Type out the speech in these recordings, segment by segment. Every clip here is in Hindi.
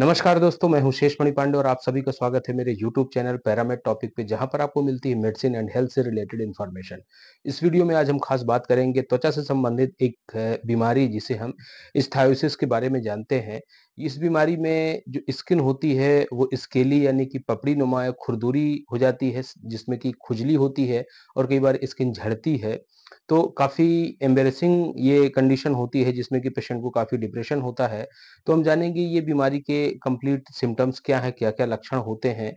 नमस्कार दोस्तों मैं हूं शेष मणि पांडे और आप सभी का स्वागत है मेरे YouTube चैनल पैरामेड टॉपिक पे जहां पर आपको मिलती है मेडिसिन एंड हेल्थ से रिलेटेड इन्फॉर्मेशन इस वीडियो में आज हम खास बात करेंगे त्वचा से संबंधित एक बीमारी जिसे हम स्थायोसिस के बारे में जानते हैं इस बीमारी में जो स्किन होती है वो स्केली यानी कि पपड़ी नुमा खुरदुरी हो जाती है जिसमें कि खुजली होती है और कई बार स्किन झड़ती है तो काफ़ी एम्बेरसिंग ये कंडीशन होती है जिसमें कि पेशेंट को काफ़ी डिप्रेशन होता है तो हम जानेंगे ये बीमारी के कंप्लीट सिम्टम्स क्या है क्या क्या लक्षण होते हैं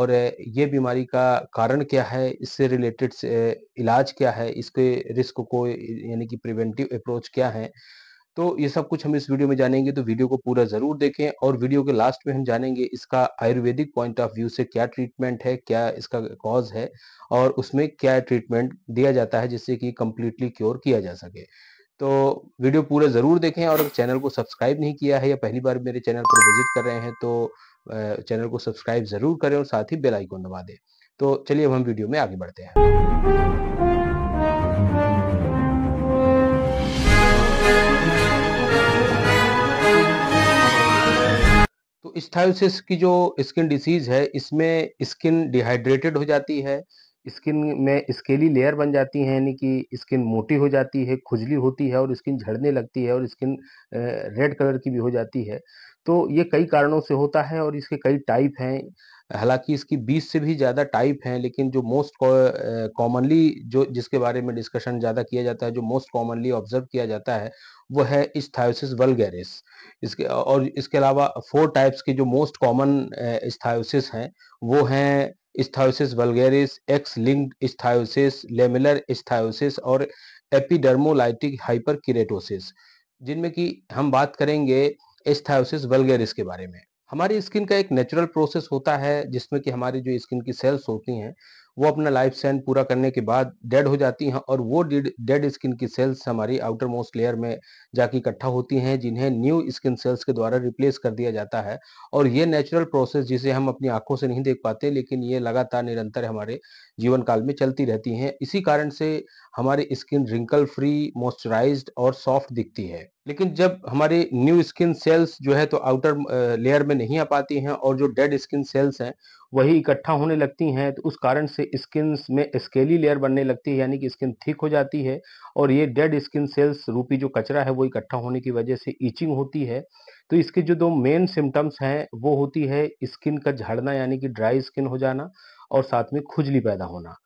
और ये बीमारी का कारण क्या है इससे रिलेटेड इलाज क्या है इसके रिस्क को यानी कि प्रिवेंटिव अप्रोच क्या है तो ये सब कुछ हम इस वीडियो में जानेंगे तो वीडियो को पूरा जरूर देखें और वीडियो के लास्ट में हम जानेंगे इसका आयुर्वेदिक पॉइंट ऑफ व्यू से क्या ट्रीटमेंट है क्या इसका कॉज है और उसमें क्या ट्रीटमेंट दिया जाता है जिससे कि कंप्लीटली क्योर किया जा सके तो वीडियो पूरा जरूर देखें और अगर चैनल को सब्सक्राइब नहीं किया है या पहली बार मेरे चैनल पर विजिट कर रहे हैं तो चैनल को सब्सक्राइब जरूर करें और साथ ही बेल आइकन दबा दें तो चलिए अब हम वीडियो में आगे बढ़ते हैं स्थायोसिस की जो स्किन डिसीज है इसमें स्किन डिहाइड्रेटेड हो जाती है स्किन में स्केली लेयर बन जाती है यानी कि स्किन मोटी हो जाती है खुजली होती है और स्किन झड़ने लगती है और स्किन रेड कलर की भी हो जाती है तो ये कई कारणों से होता है और इसके कई टाइप हैं हालांकि इसकी 20 से भी ज़्यादा टाइप हैं लेकिन जो मोस्ट कॉमनली जो जिसके बारे में डिस्कशन ज़्यादा किया जाता है जो मोस्ट कॉमनली ऑब्जर्व किया जाता है वो है इस्थायोसिस वलगेरिस इसके और इसके अलावा फोर टाइप्स के जो मोस्ट कॉमन स्थायोसिस हैं वो हैं ichthyosis vulgaris X linked ichthyosis lamellar ichthyosis और एपिडर्मोलाइटिक हाइपरकिरेटोसिस जिनमें कि हम बात करेंगे इस्थायोसिस वलगेरिस के बारे में हमारी स्किन का एक नेचुरल प्रोसेस होता है जिसमें कि हमारी जो स्किन की सेल्स होती हैं वो अपना लाइफ सैन पूरा करने के बाद डेड हो जाती हैं और वो डेड स्किन की सेल्स हमारी आउटर मोस्ट लेयर में जाके इकट्ठा होती हैं जिन्हें न्यू स्किन सेल्स के द्वारा रिप्लेस कर दिया जाता है और ये नेचुरल प्रोसेस जिसे हम अपनी आंखों से नहीं देख पाते लेकिन ये लगातार निरंतर हमारे जीवन काल में चलती रहती हैं इसी कारण से हमारी स्किन रिंकल फ्री मॉइस्चराइज और सॉफ्ट दिखती है लेकिन जब हमारी न्यू स्किन सेल्स जो है तो आउटर लेयर में नहीं आ पाती हैं और जो डेड स्किन सेल्स हैं वही इकट्ठा होने लगती हैं तो उस कारण से स्किन में स्केली लेयर बनने लगती है यानी कि स्किन थिक हो जाती है और ये डेड स्किन सेल्स रूपी जो कचरा है वो इकट्ठा होने की वजह से ईचिंग होती है तो इसके जो दो मेन सिम्टम्स हैं वो होती है स्किन का झड़ना यानी कि ड्राई स्किन हो जाना और साथ में खुजली पैदा होना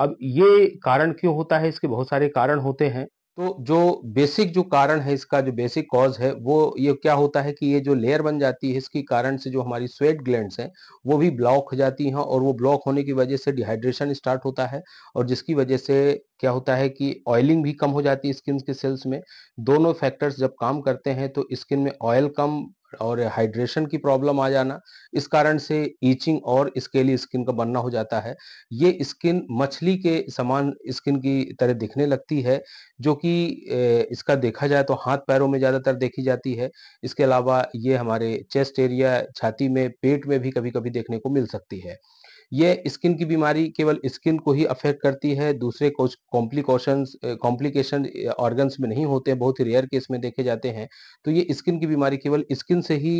अब ये कारण क्यों होता है इसके बहुत सारे कारण होते हैं तो जो बेसिक जो कारण है इसका जो बेसिक कॉज है वो ये क्या होता है कि ये जो लेयर बन जाती है इसके कारण से जो हमारी स्वेट ग्लैंड्स हैं वो भी ब्लॉक हो जाती हैं और वो ब्लॉक होने की वजह से डिहाइड्रेशन स्टार्ट होता है और जिसकी वजह से क्या होता है कि ऑयलिंग भी कम हो जाती है स्किन के सेल्स में दोनों फैक्टर्स जब काम करते हैं तो स्किन में ऑयल कम और हाइड्रेशन की प्रॉब्लम आ जाना इस कारण से ईचिंग और स्केली स्किन का बनना हो जाता है ये स्किन मछली के समान स्किन की तरह दिखने लगती है जो कि इसका देखा जाए तो हाथ पैरों में ज़्यादातर देखी जाती है इसके अलावा ये हमारे चेस्ट एरिया छाती में पेट में भी कभी कभी देखने को मिल सकती है ये स्किन की बीमारी केवल स्किन को ही अफेक्ट करती है दूसरे कुछ कॉम्प्लिकेशन कॉम्प्लिकेशन ऑर्गन्स में नहीं होते हैं बहुत ही रेयर केस में देखे जाते हैं तो ये स्किन की बीमारी केवल स्किन से ही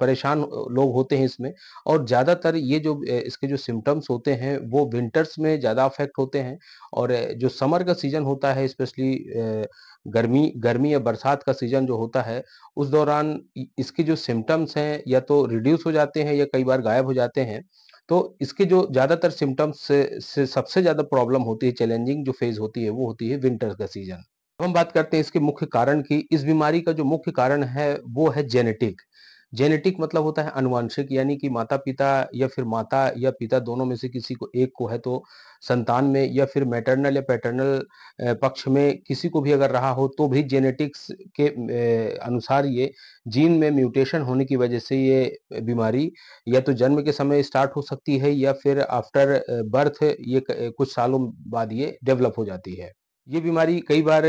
परेशान लोग होते हैं इसमें और ज़्यादातर ये जो इसके जो सिम्टम्स होते हैं वो विंटर्स में ज़्यादा अफेक्ट होते हैं और जो समर का सीजन होता है स्पेशली गर्मी गर्मी या बरसात का सीजन जो होता है उस दौरान इसके जो सिम्टम्स हैं या तो रिड्यूस हो जाते हैं या कई बार गायब हो जाते हैं तो इसके जो ज़्यादातर सिम्टम्स से, से सबसे ज़्यादा प्रॉब्लम होती है चैलेंजिंग जो फेज होती है वो होती है विंटर का सीजन अब हम बात करते हैं इसके मुख्य कारण की इस बीमारी का जो मुख्य कारण है वो है जेनेटिक जेनेटिक मतलब होता है अनुवांशिक यानी कि माता पिता या फिर माता या पिता दोनों में से किसी को एक को है तो संतान में या फिर मैटरनल या पैटर्नल पक्ष में किसी को भी अगर रहा हो तो भी जेनेटिक्स के अनुसार ये जीन में म्यूटेशन होने की वजह से ये बीमारी या तो जन्म के समय स्टार्ट हो सकती है या फिर आफ्टर बर्थ ये कुछ सालों बाद ये डेवलप हो जाती है ये बीमारी कई बार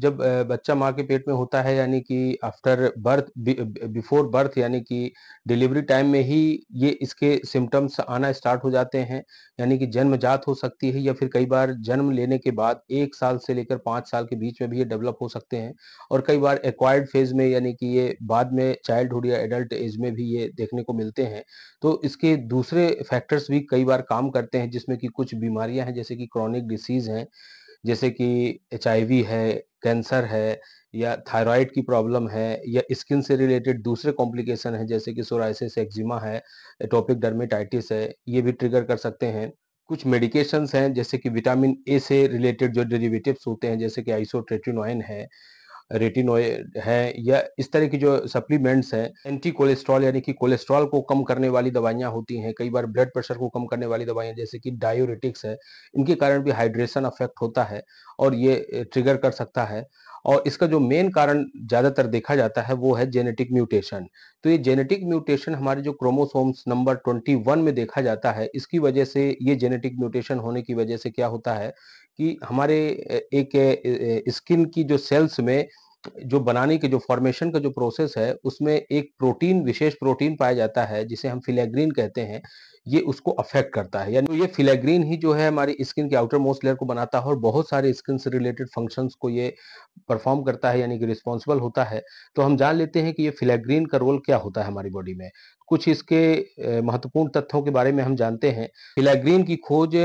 जब बच्चा माँ के पेट में होता है यानी कि आफ्टर बर्थ बिफोर बर्थ यानी कि डिलीवरी टाइम में ही ये इसके सिम्टम्स आना स्टार्ट हो जाते हैं यानी कि जन्म जात हो सकती है या फिर कई बार जन्म लेने के बाद एक साल से लेकर पाँच साल के बीच में भी ये डेवलप हो सकते हैं और कई बार एक्वायर्ड फेज में यानी कि ये बाद में चाइल्डहुड या एडल्ट एज में भी ये देखने को मिलते हैं तो इसके दूसरे फैक्टर्स भी कई बार काम करते हैं जिसमें कि कुछ बीमारियां हैं जैसे कि क्रॉनिक डिसीज हैं जैसे कि एच है कैंसर है या थायराइड की प्रॉब्लम है या स्किन से रिलेटेड दूसरे कॉम्प्लिकेशन है जैसे कि सोराइसिस एक्जिमा है एटोपिक डर्मेटाइटिस है ये भी ट्रिगर कर सकते हैं कुछ मेडिकेशंस हैं जैसे कि विटामिन ए से रिलेटेड जो डेरिवेटिव्स होते हैं जैसे कि आइसोट्रेटिनोइन है रेटिनोइड है या इस तरह की जो सप्लीमेंट्स हैं एंटी कोलेस्ट्रॉल यानी कि कोलेस्ट्रॉल को कम करने वाली दवाइयाँ होती हैं कई बार ब्लड प्रेशर को कम करने वाली दवाइयाँ जैसे कि डायोरेटिक्स है इनके कारण भी हाइड्रेशन अफेक्ट होता है और ये ट्रिगर कर सकता है और इसका जो मेन कारण ज्यादातर देखा जाता है वो है जेनेटिक म्यूटेशन तो ये जेनेटिक म्यूटेशन हमारे जो क्रोमोसोम्स नंबर 21 में देखा जाता है इसकी वजह से ये जेनेटिक म्यूटेशन होने की वजह से क्या होता है कि हमारे एक स्किन की जो सेल्स में जो बनाने के जो फॉर्मेशन का जो प्रोसेस है उसमें एक प्रोटीन विशेष प्रोटीन पाया जाता है जिसे हम फिलेग्रीन कहते हैं ये उसको अफेक्ट करता है यानी ये फिलेग्रीन ही जो है हमारी स्किन के आउटर मोस्ट लेयर को बनाता है और बहुत सारे स्किन से रिलेटेड फंक्शंस को ये परफॉर्म करता है यानी कि रिस्पॉन्सिबल होता है तो हम जान लेते हैं कि ये फिलेग्रीन का रोल क्या होता है हमारी बॉडी में कुछ इसके महत्वपूर्ण तथ्यों के बारे में हम जानते हैं फिलेग्रीन की खोज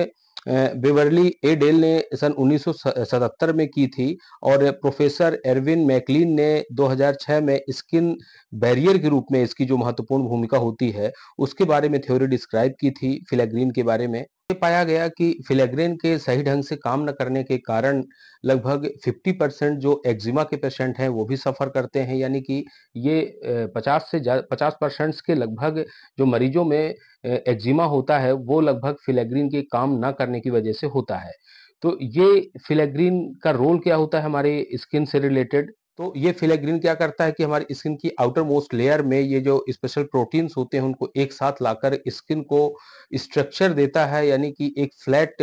बेवरली ए डेल ने सन 1977 में की थी और प्रोफेसर एरविन मैकलिन ने 2006 में स्किन बैरियर के रूप में इसकी जो महत्वपूर्ण भूमिका होती है उसके बारे में थ्योरी डिस्क्राइब की थी फिलेग्रीन के बारे में पाया गया कि फिलेग्रेन के सही ढंग से काम न करने के कारण लगभग 50 परसेंट जो एक्जिमा के पेशेंट हैं वो भी सफ़र करते हैं यानी कि ये 50 से 50 परसेंट के लगभग जो मरीजों में एक्जिमा होता है वो लगभग फिलेग्रीन के काम ना करने की वजह से होता है तो ये फिलेग्रीन का रोल क्या होता है हमारे स्किन से रिलेटेड तो ये फिलेग्रीन क्या करता है कि हमारी स्किन की आउटर मोस्ट लेयर में ये जो स्पेशल प्रोटीन्स होते हैं उनको एक साथ लाकर स्किन को स्ट्रक्चर देता है यानी कि एक फ्लैट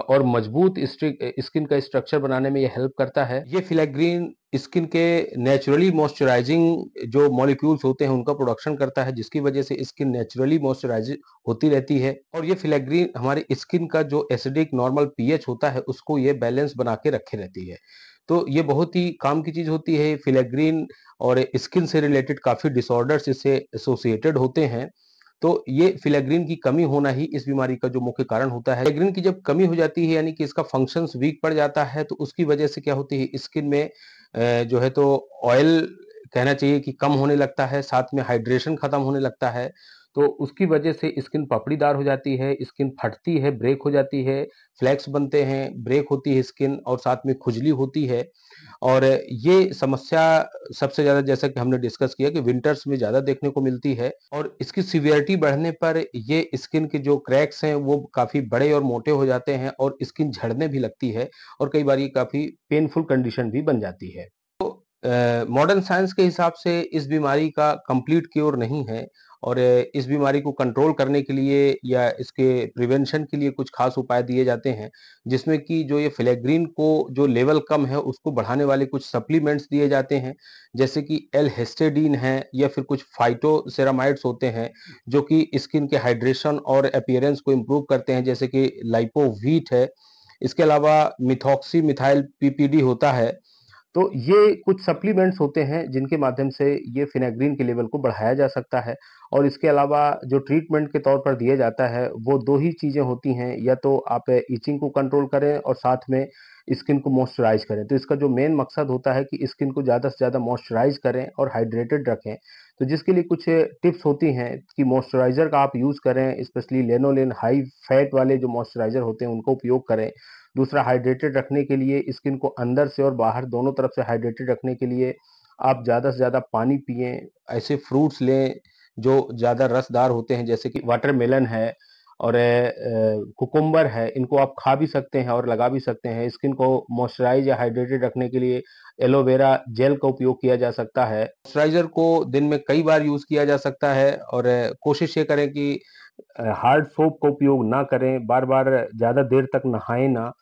और मजबूत स्किन का स्ट्रक्चर बनाने में ये हेल्प करता है ये फिलेग्रीन स्किन के नेचुरली मॉइस्चराइजिंग जो मॉलिक्यूल्स होते हैं उनका प्रोडक्शन करता है जिसकी वजह से स्किन नेचुरली मॉइस्चराइज होती रहती है और ये फिलेग्रीन हमारी स्किन का जो एसिडिक नॉर्मल पीएच होता है उसको ये बैलेंस बना के रखे रहती है तो ये बहुत ही काम की चीज होती है फिलेग्रीन और स्किन से रिलेटेड काफी डिसऑर्डर्स इससे एसोसिएटेड होते हैं तो ये फिलेग्रीन की कमी होना ही इस बीमारी का जो मुख्य कारण होता है फिलेग्रीन की जब कमी हो जाती है यानी कि इसका फंक्शन वीक पड़ जाता है तो उसकी वजह से क्या होती है स्किन में जो है तो ऑयल कहना चाहिए कि कम होने लगता है साथ में हाइड्रेशन खत्म होने लगता है तो उसकी वजह से स्किन पपड़ीदार हो जाती है स्किन फटती है ब्रेक हो जाती है फ्लैक्स बनते हैं ब्रेक होती है स्किन और साथ में खुजली होती है और ये समस्या सबसे ज्यादा जैसा कि हमने डिस्कस किया कि विंटर्स में ज्यादा देखने को मिलती है और इसकी सिवियरिटी बढ़ने पर ये स्किन के जो क्रैक्स हैं वो काफी बड़े और मोटे हो जाते हैं और स्किन झड़ने भी लगती है और कई बार ये काफी पेनफुल कंडीशन भी बन जाती है तो, मॉडर्न साइंस के हिसाब से इस बीमारी का कंप्लीट क्योर नहीं है और इस बीमारी को कंट्रोल करने के लिए या इसके प्रिवेंशन के लिए कुछ खास उपाय दिए जाते हैं जिसमें कि जो ये फिलेग्रीन को जो लेवल कम है उसको बढ़ाने वाले कुछ सप्लीमेंट्स दिए जाते हैं जैसे कि एल हेस्टेडीन है या फिर कुछ फाइटोसेरामाइड्स होते हैं जो कि स्किन के हाइड्रेशन और अपियरेंस को इम्प्रूव करते हैं जैसे कि लाइपोवीट है इसके अलावा मिथॉक्सी मिथाइल पीपीडी होता है तो ये कुछ सप्लीमेंट्स होते हैं जिनके माध्यम से ये फिनेग्रीन के लेवल को बढ़ाया जा सकता है और इसके अलावा जो ट्रीटमेंट के तौर पर दिया जाता है वो दो ही चीज़ें होती हैं या तो आप इचिंग को कंट्रोल करें और साथ में स्किन को मॉइस्चराइज करें तो इसका जो मेन मकसद होता है कि स्किन को ज़्यादा से ज़्यादा मॉइस्चराइज करें और हाइड्रेटेड रखें तो जिसके लिए कुछ टिप्स होती हैं कि मॉइस्चराइज़र का आप यूज़ करें स्पेशली लेनोलिन हाई फैट वाले जो मॉइस्चराइज़र होते हैं उनको उपयोग करें दूसरा हाइड्रेटेड रखने के लिए स्किन को अंदर से और बाहर दोनों तरफ से हाइड्रेटेड रखने के लिए आप ज़्यादा से ज़्यादा पानी पिए ऐसे फ्रूट्स लें जो ज़्यादा रसदार होते हैं जैसे कि वाटरमेलन है और कुकुम्बर है इनको आप खा भी सकते हैं और लगा भी सकते हैं स्किन को मॉइस्चराइज या हाइड्रेटेड रखने के लिए एलोवेरा जेल का उपयोग किया जा सकता है मॉइस्चराइजर को दिन में कई बार यूज किया जा सकता है और कोशिश ये करें कि हार्ड सोप का उपयोग ना करें बार बार ज्यादा देर तक नहाए ना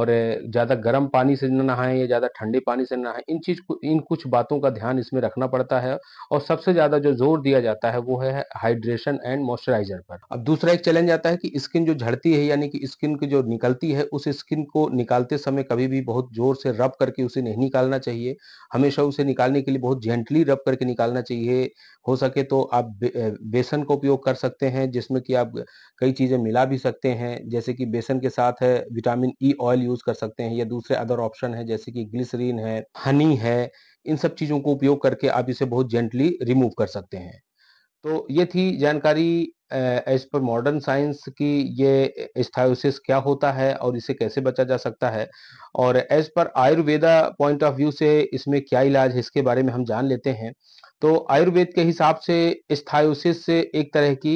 और ज़्यादा गर्म पानी से ना नहाएं या ज़्यादा ठंडे पानी से ना नहाएं इन चीज़ को इन कुछ बातों का ध्यान इसमें रखना पड़ता है और सबसे ज़्यादा जो जोर दिया जाता है वो है हाइड्रेशन एंड मॉइस्चराइजर पर अब दूसरा एक चैलेंज आता है कि स्किन जो झड़ती है यानी कि स्किन की जो निकलती है उस स्किन को निकालते समय कभी भी बहुत जोर से रब करके उसे नहीं निकालना चाहिए हमेशा उसे निकालने के लिए बहुत जेंटली रब करके निकालना चाहिए हो सके तो आप बेसन का उपयोग कर सकते हैं जिसमें कि आप कई चीज़ें मिला भी सकते हैं जैसे कि बेसन के साथ है विटामिन ई ऑयल यूज कर सकते हैं या दूसरे अदर ऑप्शन है जैसे कि ग्लिसरीन है हनी है इन सब चीजों को उपयोग करके आप इसे बहुत जेंटली रिमूव कर सकते हैं तो ये थी जानकारी एज पर मॉडर्न साइंस की ये स्थायोसिस क्या होता है और इसे कैसे बचा जा सकता है और as per Ayurveda point of view से इसमें क्या इलाज है इसके बारे में हम जान लेते हैं तो आयुर्वेद के हिसाब से स्थायोसिस से एक तरह की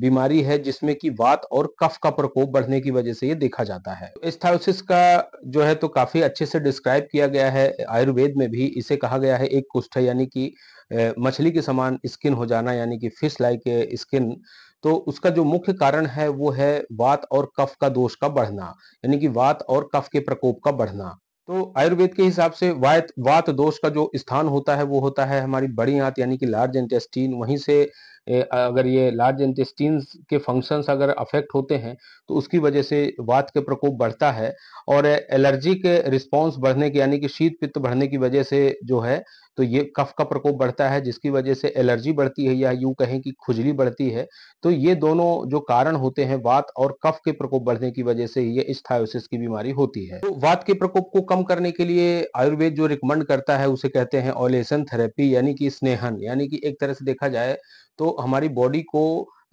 बीमारी है जिसमें कि वात और कफ का प्रकोप बढ़ने की वजह से ये देखा जाता है स्थायोसिस का जो है तो काफी अच्छे से डिस्क्राइब किया गया है आयुर्वेद में भी इसे कहा गया है एक कुष्ठ यानी कि मछली के समान स्किन हो जाना यानी कि फिश लाइक स्किन तो उसका जो मुख्य कारण है वो है वात और कफ का दोष का बढ़ना यानी कि वात और कफ के प्रकोप का बढ़ना तो आयुर्वेद के हिसाब से वायत वात दोष का जो स्थान होता है वो होता है हमारी बड़ी आंत यानी कि लार्ज इंटेस्टीन वहीं से अगर ये लार्ज इंटेस्टीन के फंक्शंस अगर अफेक्ट होते हैं तो उसकी वजह से वात के प्रकोप बढ़ता है और एलर्जी के रिस्पॉन्स बढ़ने की यानी कि शीत पित्त बढ़ने की वजह से जो है तो ये कफ का प्रकोप बढ़ता है जिसकी वजह से एलर्जी बढ़ती है या यूं कहें कि खुजली बढ़ती है तो ये दोनों जो कारण होते हैं वात और कफ के प्रकोप बढ़ने की वजह से ये स्थायोसिस की बीमारी होती है तो वात के प्रकोप को कम करने के लिए आयुर्वेद जो रिकमेंड करता है उसे कहते हैं ओलेसन थेरेपी यानी कि स्नेहन यानी कि एक तरह से देखा जाए तो हमारी बॉडी को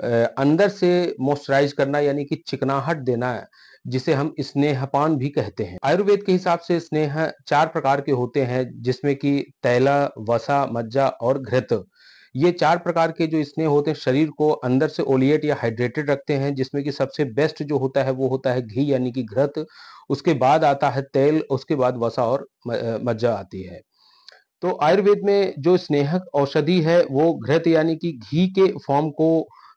अंदर से मॉइस्चराइज करना यानी कि चिकनाहट देना है जिसे हम स्नेहपान भी कहते हैं आयुर्वेद के हिसाब से स्नेह चार प्रकार के होते हैं जिसमें कि तैला वसा मज्जा और घृत ये चार प्रकार के जो स्नेह होते हैं शरीर को अंदर से ओलिएट या हाइड्रेटेड रखते हैं जिसमें कि सबसे बेस्ट जो होता है वो होता है घी यानी कि घृत उसके बाद आता है तेल उसके बाद वसा और मज्जा आती है तो आयुर्वेद में जो स्नेहक औषधि है वो घृत यानी कि घी के फॉर्म को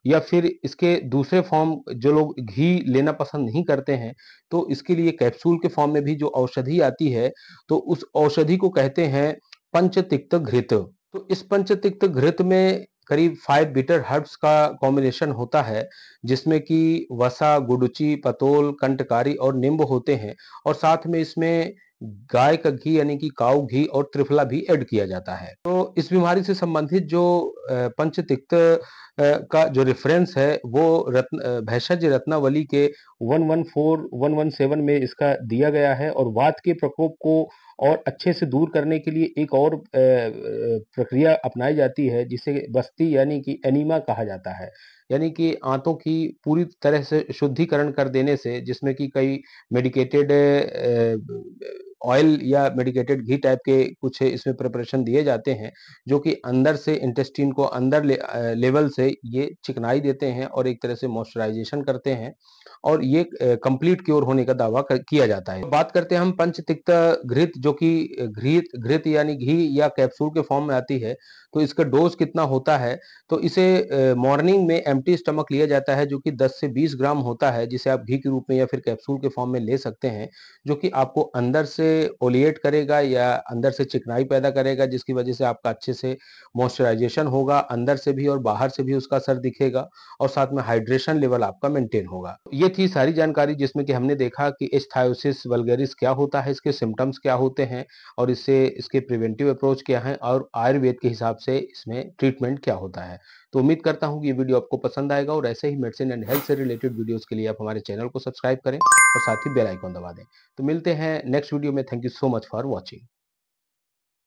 या फिर इसके दूसरे फॉर्म जो लोग घी लेना पसंद नहीं करते हैं तो इसके लिए कैप्सूल के फॉर्म में भी जो औषधि आती है तो उस औषधि को कहते हैं पंचतिक्त घृत तो इस पंचतिक्त घृत में करीब फाइव बीटर हर्ब्स का कॉम्बिनेशन होता है जिसमें कि वसा गुडुची पतोल कंटकारी और निम्ब होते हैं और साथ में इसमें गाय का घी यानी कि काउ घी और त्रिफला भी ऐड किया जाता है तो इस बीमारी से संबंधित जो पंचतिक्त का जो रेफरेंस है वो रत्न भैषज रत्नावली के 114 117 में इसका दिया गया है और वाद के प्रकोप को और अच्छे से दूर करने के लिए एक और प्रक्रिया अपनाई जाती है जिसे बस्ती यानी कि एनीमा कहा जाता है यानी कि आंतों की पूरी तरह से शुद्धिकरण कर देने से जिसमें कि कई मेडिकेटेड ऑयल या मेडिकेटेड घी टाइप के कुछ इसमें प्रिपरेशन दिए जाते हैं जो कि अंदर से इंटेस्टिन को अंदर ले, लेवल से ये चिकनाई देते हैं और एक तरह से मॉइस्चराइजेशन करते हैं और ये कंप्लीट क्योर होने का दावा कर, किया जाता है बात करते हैं हम पंचतिक्त घृत जो कि घृत घृत यानी घी या कैप्सूल के फॉर्म में आती है तो इसका डोज कितना होता है तो इसे मॉर्निंग में एम स्टमक लिया जाता है जो कि 10 से 20 ग्राम होता है जिसे आप घी के रूप में या फिर कैप्सूल के फॉर्म में ले सकते हैं जो कि आपको अंदर से ओलिएट करेगा या अंदर से चिकनाई पैदा करेगा जिसकी वजह से आपका अच्छे से मॉइस्चराइजेशन होगा अंदर से भी और बाहर से भी उसका असर दिखेगा और साथ में हाइड्रेशन लेवल आपका मेंटेन होगा ये थी सारी जानकारी जिसमें कि हमने देखा कि एस्थायोसिस वलगेरिस क्या होता है इसके सिम्टम्स क्या होते हैं और इससे इसके प्रिवेंटिव अप्रोच क्या है और आयुर्वेद के हिसाब से इसमें ट्रीटमेंट क्या होता है तो उम्मीद करता हूँ कि ये वीडियो आपको पसंद आएगा और ऐसे ही मेडिसिन एंड हेल्थ से रिलेटेड वीडियोज़ के लिए आप हमारे चैनल को सब्सक्राइब करें और साथ ही बेलाइकॉन दबा दें तो मिलते हैं नेक्स्ट वीडियो में thank you so much for watching